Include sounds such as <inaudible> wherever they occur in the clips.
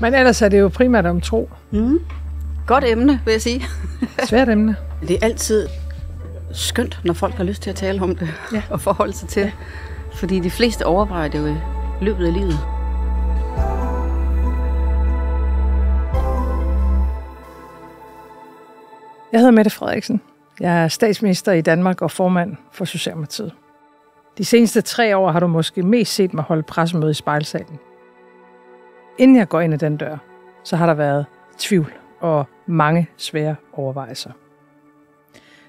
Men ellers er det jo primært om tro. Mm. Godt emne, vil jeg sige. <laughs> Svært emne. Det er altid skønt, når folk har lyst til at tale om det ja. <laughs> og forholde sig til. Ja. Fordi de fleste overvejer det jo i løbet af livet. Jeg hedder Mette Frederiksen. Jeg er statsminister i Danmark og formand for Socialdemokratiet. De seneste tre år har du måske mest set mig holde pressemøde i spejlsalen inden jeg går ind ad den dør, så har der været tvivl og mange svære overvejelser.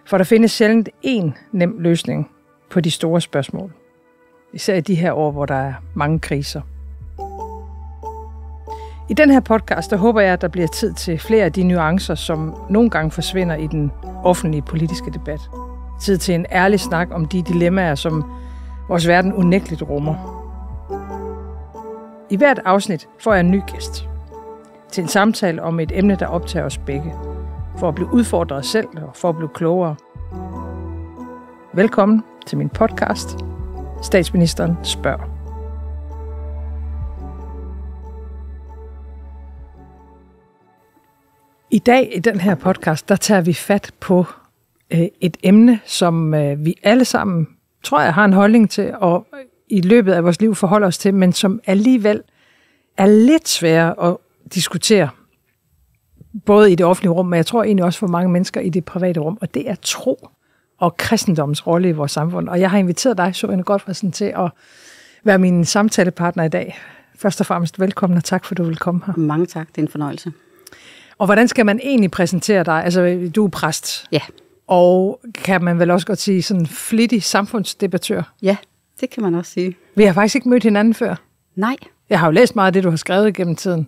For der findes sjældent én nem løsning på de store spørgsmål. Især i de her år, hvor der er mange kriser. I den her podcast, der håber jeg, at der bliver tid til flere af de nuancer, som nogle gange forsvinder i den offentlige politiske debat. Tid til en ærlig snak om de dilemmaer, som vores verden unægteligt rummer. I hvert afsnit får jeg en ny gæst til en samtale om et emne, der optager os begge, for at blive udfordret selv og for at blive klogere. Velkommen til min podcast, Statsministeren spørger. I dag i den her podcast, der tager vi fat på øh, et emne, som øh, vi alle sammen, tror jeg, har en holdning til, og i løbet af vores liv forholder os til, men som alligevel er lidt svære at diskutere, både i det offentlige rum, men jeg tror egentlig også for mange mennesker i det private rum, og det er tro og kristendommens rolle i vores samfund. Og jeg har inviteret dig, Søren Godfredsen, til at være min samtalepartner i dag. Først og fremmest velkommen, og tak for, at du vil komme her. Mange tak, det er en fornøjelse. Og hvordan skal man egentlig præsentere dig? Altså, du er præst. Ja. Og kan man vel også godt sige sådan flittig samfundsdebattør? Ja, det kan man også sige. Vi har faktisk ikke mødt hinanden før. Nej. Jeg har jo læst meget af det, du har skrevet gennem tiden.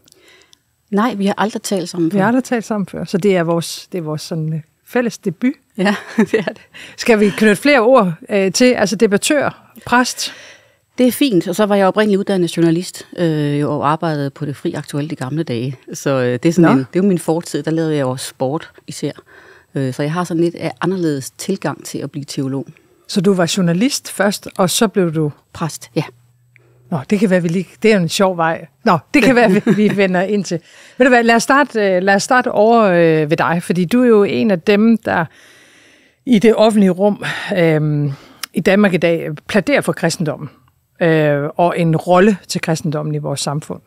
Nej, vi har aldrig talt sammen før. Vi har aldrig talt sammen før, så det er vores, det er vores sådan, øh, fælles debut. Ja, <laughs> det er det. Skal vi knytte flere ord øh, til, altså debattør, præst? Det er fint, og så var jeg oprindeligt uddannet journalist øh, og arbejdede på det fri aktuelle i gamle dage. Så øh, det, er sådan en, det er jo min fortid, der lavede jeg også sport især. Øh, så jeg har sådan lidt anderledes tilgang til at blive teolog. Så du var journalist først, og så blev du... Præst, ja. Nå, det kan være, vi lige... Det er en sjov vej. Nå, det kan være, vi vender ind til. Ved du hvad, lad os starte, øh, lad os starte over øh, ved dig, fordi du er jo en af dem, der i det offentlige rum øh, i Danmark i dag pladerer for kristendommen øh, og en rolle til kristendommen i vores samfund.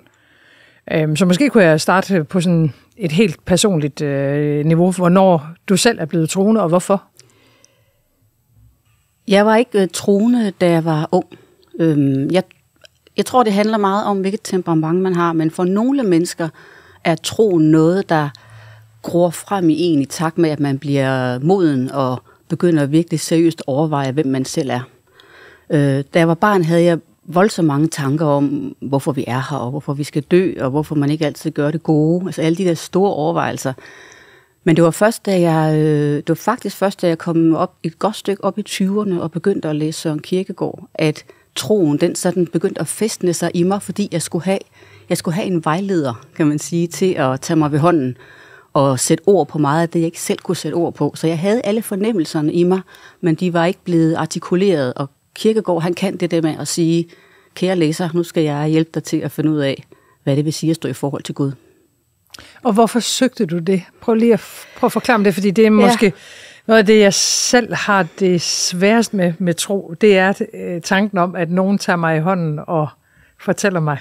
Øh, så måske kunne jeg starte på sådan et helt personligt øh, niveau, hvornår du selv er blevet troende, og hvorfor? Jeg var ikke øh, troende, da jeg var ung. Øhm, jeg, jeg tror, det handler meget om, hvilket temperament man har, men for nogle mennesker er tro noget, der gror frem i en i takt med, at man bliver moden og begynder virkelig seriøst at overveje, hvem man selv er. Øh, da jeg var barn, havde jeg voldsomt mange tanker om, hvorfor vi er her, og hvorfor vi skal dø, og hvorfor man ikke altid gør det gode. Altså alle de der store overvejelser. Men det var først, da jeg, øh, det var faktisk først, da jeg kom op et godt stykke op i 20'erne og begyndte at læse Søren Kierkegaard, at troen, den sådan begyndte at festne sig i mig, fordi jeg skulle have, jeg skulle have en vejleder, kan man sige, til at tage mig ved hånden og sætte ord på meget af det, jeg ikke selv kunne sætte ord på. Så jeg havde alle fornemmelserne i mig, men de var ikke blevet artikuleret, og Kirkegaard, han kan det der med at sige, kære læser, nu skal jeg hjælpe dig til at finde ud af, hvad det vil sige at stå i forhold til Gud. Og hvorfor søgte du det? Prøv lige at, prøv at forklare mig det, fordi det er måske ja. noget af det, jeg selv har det sværest med, med tro. Det er øh, tanken om, at nogen tager mig i hånden og fortæller mig,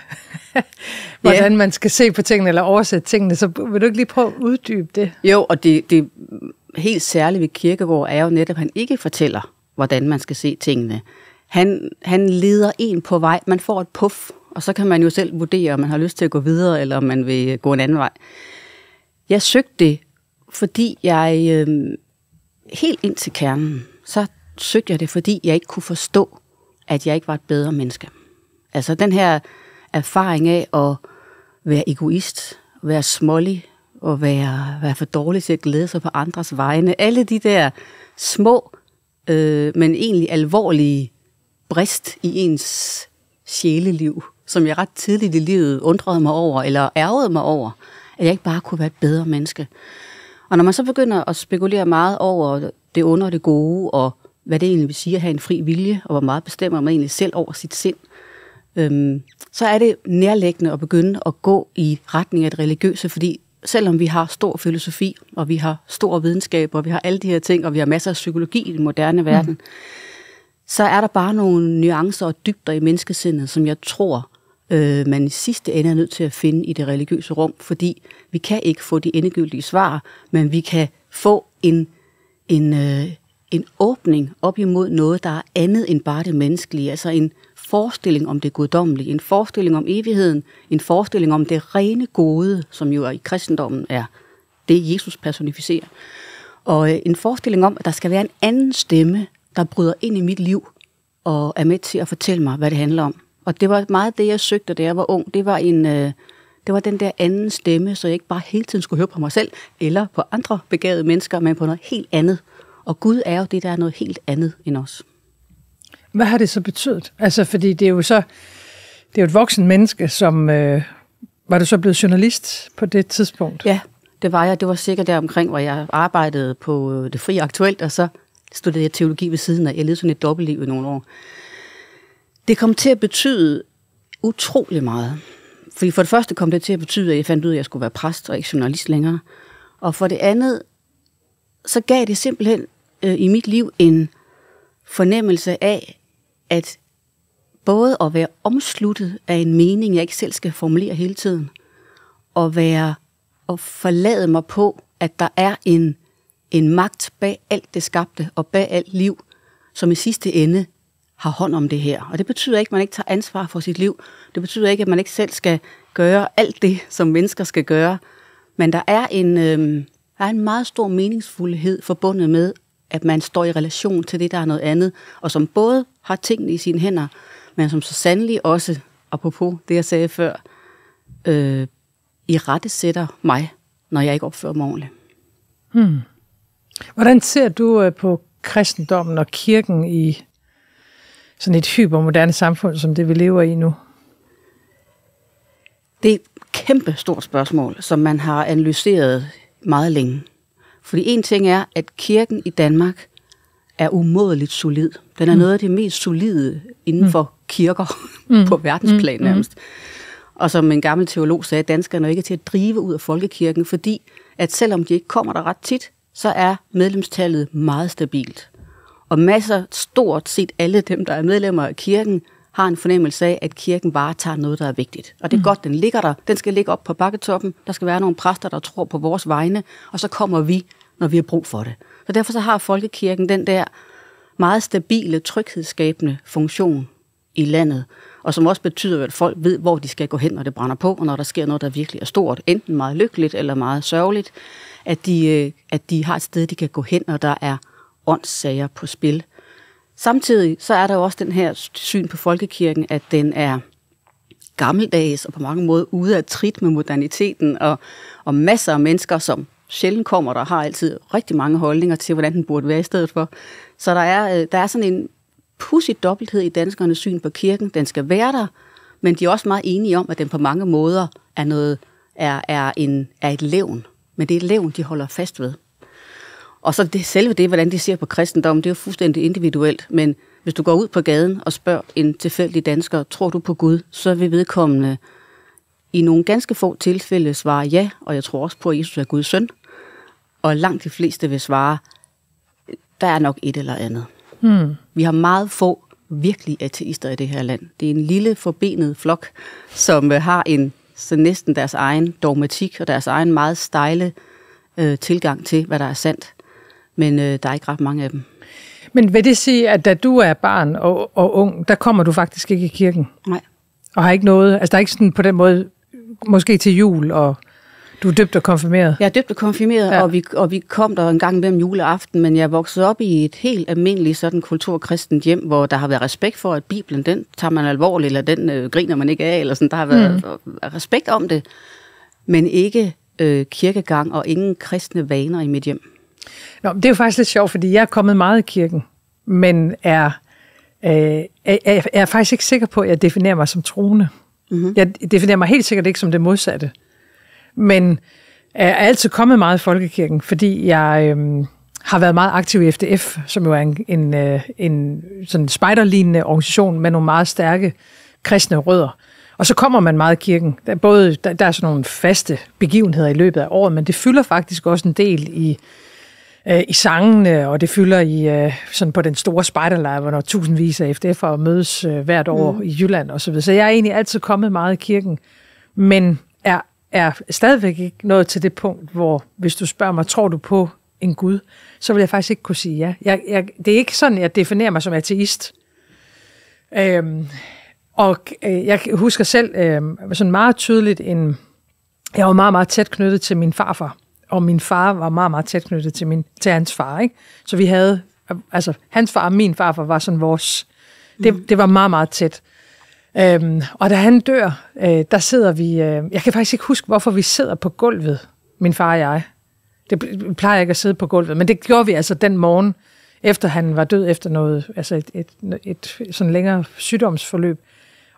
<laughs> hvordan ja. man skal se på tingene eller oversætte tingene. Så vil du ikke lige prøve at uddybe det? Jo, og det, det helt særlige ved Kirkegaard er jo netop, at han ikke fortæller, hvordan man skal se tingene. Han, han leder en på vej. Man får et puff og så kan man jo selv vurdere, om man har lyst til at gå videre, eller om man vil gå en anden vej. Jeg søgte det, fordi jeg øh, helt ind til kernen, så søgte jeg det, fordi jeg ikke kunne forstå, at jeg ikke var et bedre menneske. Altså den her erfaring af at være egoist, være smålig, og være, være for dårlig til at glæde sig på andres vegne. Alle de der små, øh, men egentlig alvorlige brist i ens sjæleliv, som jeg ret tidligt i livet undrede mig over, eller ærgede mig over, at jeg ikke bare kunne være et bedre menneske. Og når man så begynder at spekulere meget over det under det gode, og hvad det egentlig vil sige at have en fri vilje, og hvor meget bestemmer man egentlig selv over sit sind, øhm, så er det nærlæggende at begynde at gå i retning af det religiøse, fordi selvom vi har stor filosofi, og vi har stor videnskab, og vi har alle de her ting, og vi har masser af psykologi i den moderne mm. verden, mm. så er der bare nogle nuancer og dybder i menneskesindet, som jeg tror øh, man i sidste ende er nødt til at finde i det religiøse rum, fordi vi kan ikke få de endegyldige svar, men vi kan få en, en, øh, en åbning op imod noget, der er andet end bare det menneskelige, altså en forestilling om det guddommelige, en forestilling om evigheden, en forestilling om det rene gode, som jo i kristendommen er det, Jesus personificerer. Og øh, en forestilling om, at der skal være en anden stemme, der bryder ind i mit liv og er med til at fortælle mig, hvad det handler om. Og det var meget det, jeg søgte, da jeg var ung. Det var, en, øh, det var den der anden stemme, så jeg ikke bare hele tiden skulle høre på mig selv, eller på andre begavede mennesker, men på noget helt andet. Og Gud er jo det, der er noget helt andet end os. Hvad har det så betydet? Altså, fordi det er jo så... Det er jo et voksen menneske, som... Øh, var du så blevet journalist på det tidspunkt? Ja, det var jeg. Det var sikkert der omkring, hvor jeg arbejdede på øh, det frie aktuelt, og så studerede jeg teologi ved siden af. Jeg levede sådan et dobbeltliv i nogle år. Det kom til at betyde utrolig meget. Fordi for det første kom det til at betyde, at jeg fandt ud af, at jeg skulle være præst og ikke journalist længere. Og for det andet, så gav det simpelthen øh, i mit liv en fornemmelse af, at både at være omsluttet af en mening, jeg ikke selv skal formulere hele tiden, og være og forlade mig på, at der er en, en magt bag alt det skabte og bag alt liv, som i sidste ende har hånd om det her. Og det betyder ikke, at man ikke tager ansvar for sit liv. Det betyder ikke, at man ikke selv skal gøre alt det, som mennesker skal gøre. Men der er en, øh, der er en meget stor meningsfuldhed forbundet med, at man står i relation til det, der er noget andet, og som både har tingene i sine hænder, men som så sandelig også, apropos det, jeg sagde før, øh, i rette sætter mig, når jeg ikke opfører mig ordentligt. Hmm. Hvordan ser du øh, på kristendommen og kirken i sådan et hypermoderne samfund, som det vi lever i nu? Det er et kæmpe stort spørgsmål, som man har analyseret meget længe. Fordi en ting er, at kirken i Danmark er umådeligt solid. Den er mm. noget af det mest solide inden mm. for kirker mm. <laughs> på verdensplan mm. Mm. nærmest. Og som en gammel teolog sagde, danskerne er ikke til at drive ud af folkekirken, fordi at selvom de ikke kommer der ret tit, så er medlemstallet meget stabilt. Og masser, stort set alle dem, der er medlemmer af kirken, har en fornemmelse af, at kirken bare tager noget, der er vigtigt. Og det er mm. godt, den ligger der. Den skal ligge op på bakketoppen. Der skal være nogle præster, der tror på vores vegne. Og så kommer vi, når vi har brug for det. Så derfor så har folkekirken den der meget stabile, tryghedsskabende funktion i landet, og som også betyder, at folk ved, hvor de skal gå hen, når det brænder på, og når der sker noget, der virkelig er stort, enten meget lykkeligt eller meget sørgeligt, at de, øh, at de har et sted, de kan gå hen, og der er åndssager på spil. Samtidig så er der jo også den her syn på folkekirken, at den er gammeldags og på mange måder ude af trit med moderniteten, og, og masser af mennesker, som sjældent kommer der, har altid rigtig mange holdninger til, hvordan den burde være i stedet for. Så der er, øh, der er sådan en pudsig dobbelthed i danskernes syn på kirken. Den skal være der, men de er også meget enige om, at den på mange måder er, noget, er, er, en, er et levn. Men det er et levn, de holder fast ved. Og så det, selve det, hvordan de ser på kristendommen, det er jo fuldstændig individuelt. Men hvis du går ud på gaden og spørger en tilfældig dansker, tror du på Gud, så vil vedkommende i nogle ganske få tilfælde svare ja, og jeg tror også på, at Jesus er Guds søn. Og langt de fleste vil svare, der er nok et eller andet. Hmm. Vi har meget få virkelig ateister i det her land. Det er en lille forbenet flok, som øh, har en så næsten deres egen dogmatik og deres egen meget stejle øh, tilgang til, hvad der er sandt men øh, der er ikke ret mange af dem. Men vil det sige, at da du er barn og, og ung, der kommer du faktisk ikke i kirken? Nej. Og har ikke noget, altså der er ikke sådan på den måde, måske til jul og... Du er døbt og konfirmeret? Jeg er døbt og konfirmeret, ja. og, vi, og vi kom der en gang imellem juleaften, men jeg voksede op i et helt almindeligt sådan kulturkristent hjem, hvor der har været respekt for, at Bibelen, den tager man alvorligt, eller den øh, griner man ikke af, eller sådan. Der har været mm. Øh, respekt om det, men ikke øh, kirkegang og ingen kristne vaner i mit hjem. Nå, det er jo faktisk lidt sjovt, fordi jeg er kommet meget i kirken, men er, øh, er, er, faktisk ikke sikker på, at jeg definerer mig som troende. Mm-hmm. Jeg definerer mig helt sikkert ikke som det modsatte. Men er altid kommet meget i folkekirken, fordi jeg øh, har været meget aktiv i FDF, som jo er en, en, øh, en sådan spejderlignende organisation med nogle meget stærke kristne rødder. Og så kommer man meget i kirken. Der, både, der, der er sådan nogle faste begivenheder i løbet af året, men det fylder faktisk også en del i øh, i sangene, og det fylder i øh, sådan på den store spejderlejr, hvor når tusindvis af FDF'ere mødes øh, hvert år mm. i Jylland og Så, videre. så jeg er egentlig altid kommet meget i kirken, men er, er stadigvæk ikke nået til det punkt, hvor hvis du spørger mig, tror du på en Gud, så vil jeg faktisk ikke kunne sige ja. Jeg, jeg, det er ikke sådan, jeg definerer mig som ateist. Øhm, og øh, jeg husker selv øh, sådan meget tydeligt en... Jeg var meget, meget tæt knyttet til min farfar, og min far var meget, meget tæt knyttet til, min, til hans far. Ikke? Så vi havde, altså hans far og min farfar var sådan vores, det, mm. det var meget, meget tæt. Øhm, og da han dør, øh, der sidder vi, øh, jeg kan faktisk ikke huske, hvorfor vi sidder på gulvet, min far og jeg. Det plejer jeg ikke at sidde på gulvet, men det gjorde vi altså den morgen, efter han var død efter noget, altså et, et, et, sådan længere sygdomsforløb.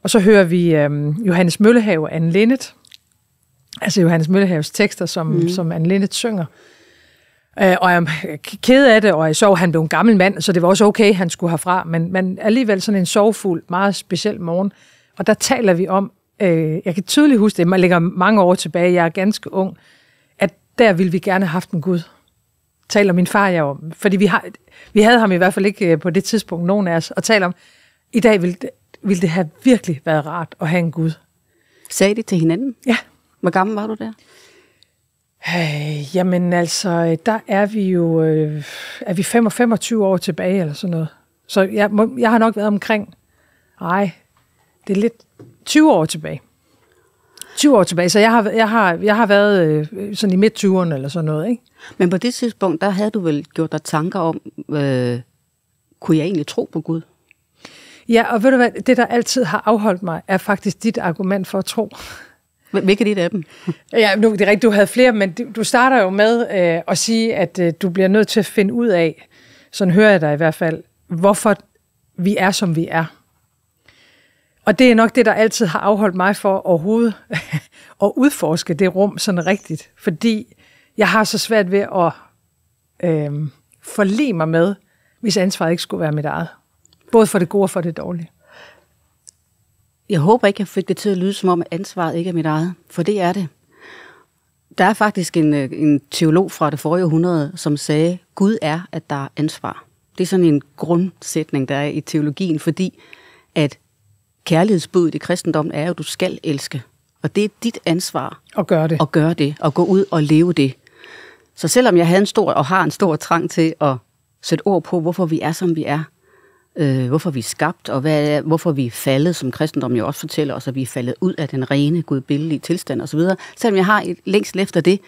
Og så hører vi øh, Johannes Møllehave, Anne Linnet, altså Johannes Møllehavs tekster, som, mm. som Anne Linde synger. Øh, og jeg er ked af det, og jeg sov, han blev en gammel mand, så det var også okay, han skulle herfra, men, men alligevel sådan en sovfuld, meget speciel morgen. Og der taler vi om, øh, jeg kan tydeligt huske det, man ligger mange år tilbage, jeg er ganske ung, at der ville vi gerne have haft en Gud. Taler min far jeg om. Fordi vi, har, vi havde ham i hvert fald ikke øh, på det tidspunkt, nogen af os, og taler om, i dag ville det, ville det have virkelig været rart at have en Gud. Sagde det til hinanden? Ja, hvor gammel var du der? Øh, jamen altså, der er vi jo øh, er vi 5 og 25 år tilbage eller sådan noget. Så jeg, må, jeg har nok været omkring, nej, det er lidt 20 år tilbage. 20 år tilbage, så jeg har, jeg har, jeg har været øh, sådan i midt-20'erne eller sådan noget, ikke? Men på det tidspunkt, der havde du vel gjort dig tanker om, øh, kunne jeg egentlig tro på Gud? Ja, og ved du hvad, det der altid har afholdt mig, er faktisk dit argument for at tro. Hvilket et af dem? <laughs> ja, nu, det er rigtigt, du havde flere, men du starter jo med øh, at sige, at øh, du bliver nødt til at finde ud af, sådan hører jeg dig i hvert fald, hvorfor vi er, som vi er. Og det er nok det, der altid har afholdt mig for overhovedet <laughs> at udforske det rum sådan rigtigt, fordi jeg har så svært ved at øh, forlige mig med, hvis ansvaret ikke skulle være mit eget. Både for det gode og for det dårlige jeg håber ikke, jeg fik det til at lyde som om, at ansvaret ikke er mit eget, for det er det. Der er faktisk en, øh, en teolog fra det forrige århundrede, som sagde, Gud er, at der er ansvar. Det er sådan en grundsætning, der er i teologien, fordi at kærlighedsbuddet i kristendommen er at du skal elske. Og det er dit ansvar. At gøre det. At gøre det, og gå ud og leve det. Så selvom jeg havde en stor, og har en stor trang til at sætte ord på, hvorfor vi er, som vi er, øh, hvorfor vi er skabt, og hvad, hvorfor vi er faldet, som kristendommen jo også fortæller os, at vi er faldet ud af den rene, gudbillige tilstand osv. Selvom jeg har et længsel efter det,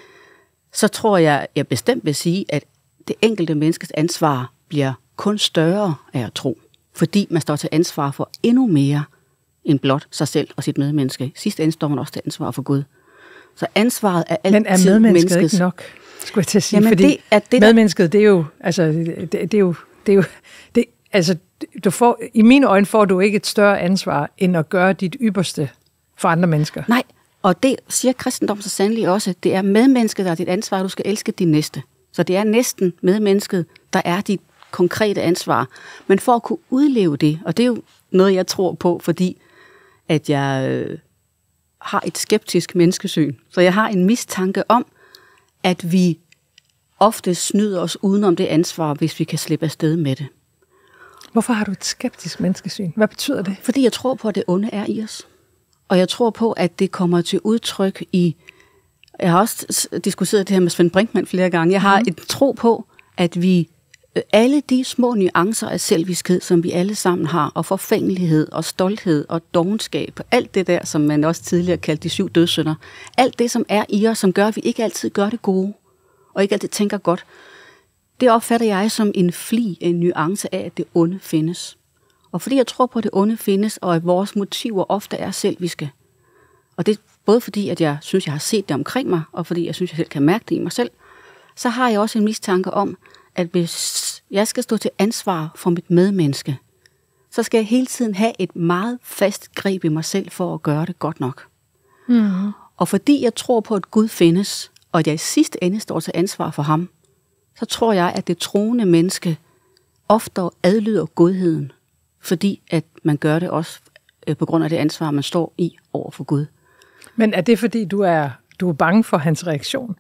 så tror jeg, jeg bestemt vil sige, at det enkelte menneskes ansvar bliver kun større af at tro, fordi man står til ansvar for endnu mere end blot sig selv og sit medmenneske. Sidst ende står man også til ansvar for Gud. Så ansvaret er altid Men er medmennesket ikke nok? Skulle jeg til at sige, Jamen fordi det, er det, medmennesket, det er jo, altså, det, det er jo, det er jo, det, altså, du får, i mine øjne får du ikke et større ansvar, end at gøre dit ypperste for andre mennesker. Nej, og det siger kristendommen så sandelig også. Det er medmennesket, der er dit ansvar, du skal elske din næste. Så det er næsten medmennesket, der er dit konkrete ansvar. Men for at kunne udleve det, og det er jo noget, jeg tror på, fordi at jeg øh, har et skeptisk menneskesyn. Så jeg har en mistanke om, at vi ofte snyder os udenom det ansvar, hvis vi kan slippe afsted med det. Hvorfor har du et skeptisk menneskesyn? Hvad betyder det? Fordi jeg tror på, at det onde er i os. Og jeg tror på, at det kommer til udtryk i... Jeg har også diskuteret det her med Svend Brinkmann flere gange. Jeg har mm. et tro på, at vi øh, alle de små nuancer af selviskhed, som vi alle sammen har, og forfængelighed og stolthed og dogenskab, alt det der, som man også tidligere kaldte de syv dødssynder, alt det, som er i os, som gør, at vi ikke altid gør det gode, og ikke altid tænker godt, det opfatter jeg som en fli, en nuance af, at det onde findes. Og fordi jeg tror på, at det onde findes, og at vores motiver ofte er selviske. Og det er både fordi, at jeg synes, jeg har set det omkring mig, og fordi jeg synes, jeg selv kan mærke det i mig selv, så har jeg også en mistanke om, at hvis jeg skal stå til ansvar for mit medmenneske, så skal jeg hele tiden have et meget fast greb i mig selv for at gøre det godt nok. Mm. Og fordi jeg tror på, at Gud findes, og at jeg i sidste ende står til ansvar for ham, så tror jeg, at det troende menneske ofte adlyder godheden, fordi at man gør det også øh, på grund af det ansvar, man står i over for Gud. Men er det, fordi du er, du er bange for hans reaktion?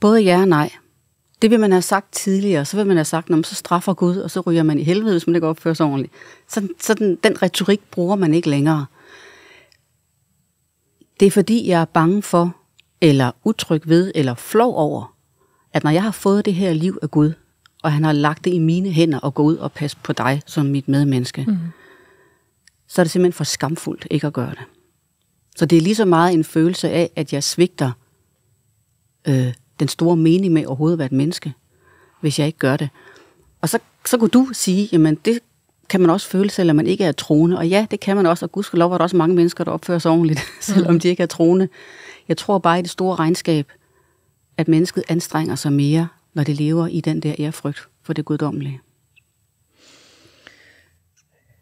Både ja og nej. Det vil man have sagt tidligere. Så vil man have sagt, at så straffer Gud, og så ryger man i helvede, hvis man ikke opfører sig ordentligt. Så, så den, den retorik bruger man ikke længere. Det er fordi, jeg er bange for, eller utryg ved, eller flov over, at når jeg har fået det her liv af Gud, og han har lagt det i mine hænder og gå ud og passe på dig som mit medmenneske, mm. så er det simpelthen for skamfuldt ikke at gøre det. Så det er lige så meget en følelse af, at jeg svigter øh, den store mening med overhovedet at være et menneske, hvis jeg ikke gør det. Og så, så kunne du sige, jamen det kan man også føle, selvom man ikke er troende. Og ja, det kan man også, og gudskelov er der også mange mennesker, der opfører sig ordentligt, <laughs> selvom mm. de ikke er troende. Jeg tror bare i det store regnskab, at mennesket anstrenger sig mere, når det lever i den der ærefrygt for det guddommelige.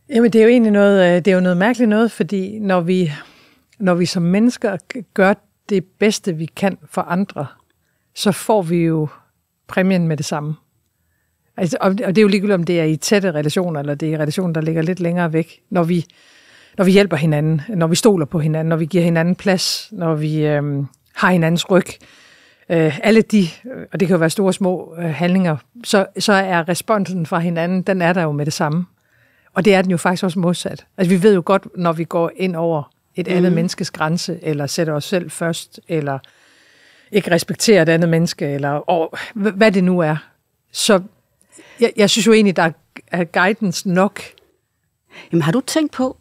Jamen, det er jo egentlig noget, øh, det er jo noget mærkeligt noget, fordi når vi, når vi som mennesker gør det bedste, vi kan for andre, så får vi jo præmien med det samme. Altså, og det er jo ligegyldigt, om det er i tætte relationer, eller det er i relationer, der ligger lidt længere væk. Når vi, når vi hjælper hinanden, når vi stoler på hinanden, når vi giver hinanden plads, når vi øh, har hinandens ryg. Øh, alle de, øh, og det kan jo være store små øh, handlinger, så, så er responsen fra hinanden, den er der jo med det samme. Og det er den jo faktisk også modsat. Altså vi ved jo godt, når vi går ind over et mm. andet mhm. menneskes grænse, eller sætter os selv først, eller ikke respekterer et andet menneske, eller og, hvad det nu er. Så jeg, jeg synes jo egentlig, der er guidance nok. Jamen har du tænkt på,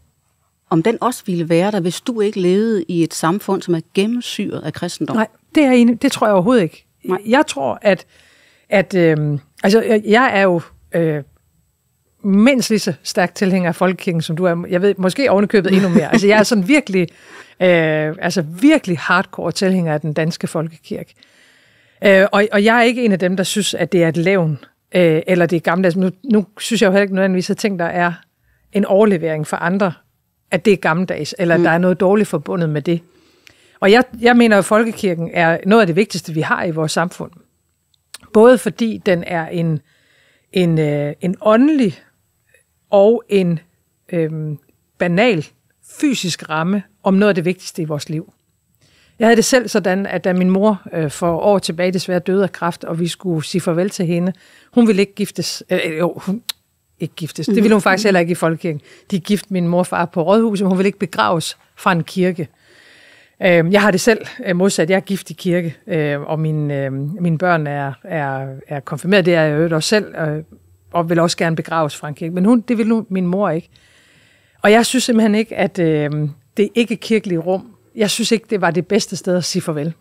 om den også ville være der, hvis du ikke levede i et samfund, som er gennemsyret af kristendom? Nej, det, er en, det tror jeg overhovedet ikke. Nej. Jeg tror, at, at øh, altså, jeg, er jo øh, mindst lige så stærkt tilhænger af folkekirken, som du er. Jeg ved, måske ovenikøbet endnu mere. altså, jeg er sådan virkelig, <laughs> øh, altså virkelig hardcore tilhænger af den danske folkekirke. Øh, og, og jeg er ikke en af dem, der synes, at det er et levn, øh, eller det er gammeldags. Nu, nu synes jeg jo heller ikke nødvendigvis, at ting, der er en overlevering for andre at det er gammeldags, eller mm. der er noget dårligt forbundet med det. Og jeg, jeg mener, at folkekirken er noget af det vigtigste, vi har i vores samfund. Både fordi den er en, en, øh, en åndelig og en øh, banal fysisk ramme om noget af det vigtigste i vores liv. Jeg havde det selv sådan, at da min mor øh, for år tilbage desværre døde af kræft, og vi skulle sige farvel til hende, hun ville ikke giftes, øh, øh jo, hun, ikke giftes. Mm. Det ville hun faktisk heller ikke i folkekirken. De er gift min mor og far på rådhuset, men hun vil ikke begraves fra en kirke. Øhm, jeg har det selv øh, modsat. Jeg er gift i kirke, øh, og mine, øh, mine børn er, er, er konfirmeret. Det er jeg jo også selv, og vil også gerne begraves fra en kirke. Men hun, det vil nu min mor ikke. Og jeg synes simpelthen ikke, at det ikke kirkelige rum, jeg synes ikke, det var det bedste sted at sige farvel.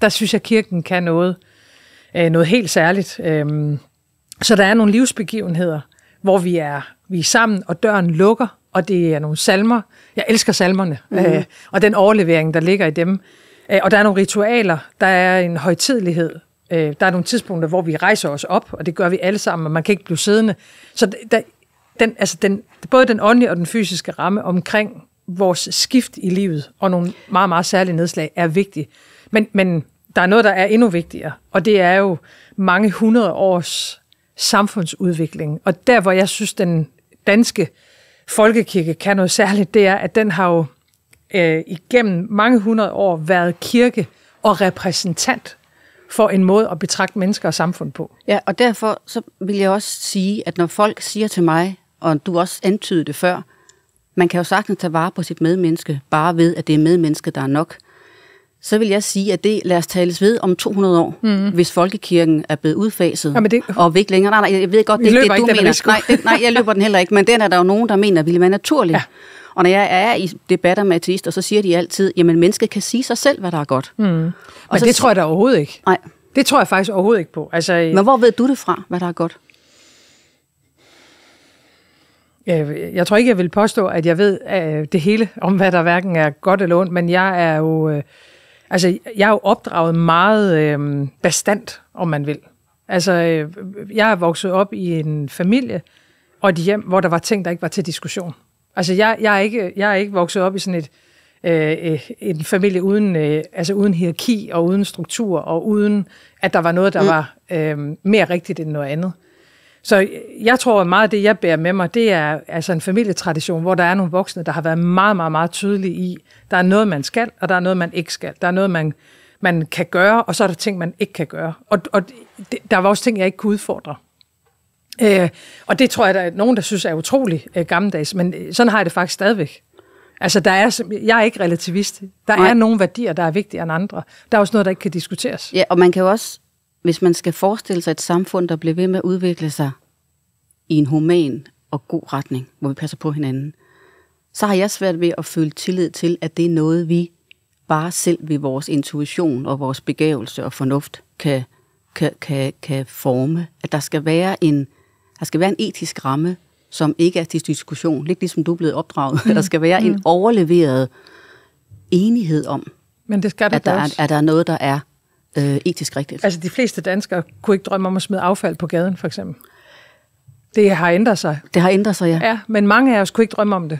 Der synes jeg, kirken kan noget, noget helt særligt. Øhm, så der er nogle livsbegivenheder, hvor vi er, vi er sammen, og døren lukker, og det er nogle salmer. Jeg elsker salmerne, mm. øh, og den overlevering, der ligger i dem. Øh, og der er nogle ritualer, der er en højtidlighed. Øh, der er nogle tidspunkter, hvor vi rejser os op, og det gør vi alle sammen, og man kan ikke blive siddende. Så der, den, altså den, både den åndelige og den fysiske ramme omkring vores skift i livet, og nogle meget, meget særlige nedslag, er vigtige. Men, men der er noget, der er endnu vigtigere, og det er jo mange hundrede års samfundsudviklingen. Og der, hvor jeg synes, den danske folkekirke kan noget særligt, det er, at den har jo øh, igennem mange hundrede år været kirke og repræsentant for en måde at betragte mennesker og samfund på. Ja, og derfor så vil jeg også sige, at når folk siger til mig, og du også antydede det før, man kan jo sagtens tage vare på sit medmenneske, bare ved, at det er medmenneske, der er nok – så vil jeg sige, at det lad os tales ved om 200 år, mm. hvis folkekirken er blevet udfaset ja, det... og ikke længere. Nej, nej, jeg ved godt, det er det, du mener. nej, det, nej, jeg løber den heller ikke, men den er der jo nogen, der mener, ville være naturlig. Ja. Og når jeg er i debatter med ateister, så siger de altid, jamen mennesket kan sige sig selv, hvad der er godt. Mm. Men så, det tror jeg da overhovedet ikke. Nej. Det tror jeg faktisk overhovedet ikke på. Altså, øh, men hvor ved du det fra, hvad der er godt? Jeg, jeg tror ikke, jeg vil påstå, at jeg ved uh, det hele om, hvad der hverken er godt eller ondt, men jeg er jo... Uh, Altså, jeg er jo opdraget meget øh, bestandt, om man vil. Altså, øh, jeg er vokset op i en familie og et hjem, hvor der var ting, der ikke var til diskussion. Altså, jeg, jeg, er, ikke, jeg er ikke vokset op i sådan et, øh, øh en familie uden, øh, altså uden hierarki og uden struktur og uden, at der var noget, der mm. var øh, mere rigtigt end noget andet. Øh, så jeg tror, at meget af det, jeg bærer med mig, det er altså en familietradition, hvor der er nogle voksne, der har været meget, meget, meget tydelige i, der er noget, man skal, og der er noget, man ikke skal. Der er noget, man, man kan gøre, og så er der ting, man ikke kan gøre. Og, og det, der var også ting, jeg ikke kunne udfordre. Øh, og det tror jeg, der er nogen, der synes er utrolig øh, gammeldags, men øh, sådan har jeg det faktisk stadigvæk. Altså, der er, jeg er ikke relativist. Der Nej. er nogle værdier, der er vigtigere end andre. Der er også noget, der ikke kan diskuteres. Ja, og man kan jo også hvis man skal forestille sig et samfund, der bliver ved med at udvikle sig i en human og god retning, hvor vi passer på hinanden, så har jeg svært ved at føle tillid til, at det er noget, vi bare selv ved vores intuition og vores begævelse og fornuft kan, kan, kan, kan forme. At der skal, være en, der skal være en etisk ramme, som ikke er til diskussion, lidt ligesom du er blevet opdraget. Mm. <laughs> der skal være mm. en overleveret enighed om, Men det skal det at, der er, at der er noget, der er øh, etisk rigtigt. Altså de fleste danskere kunne ikke drømme om at smide affald på gaden, for eksempel. Det har ændret sig. Det har ændret sig, ja. Ja, men mange af os kunne ikke drømme om det.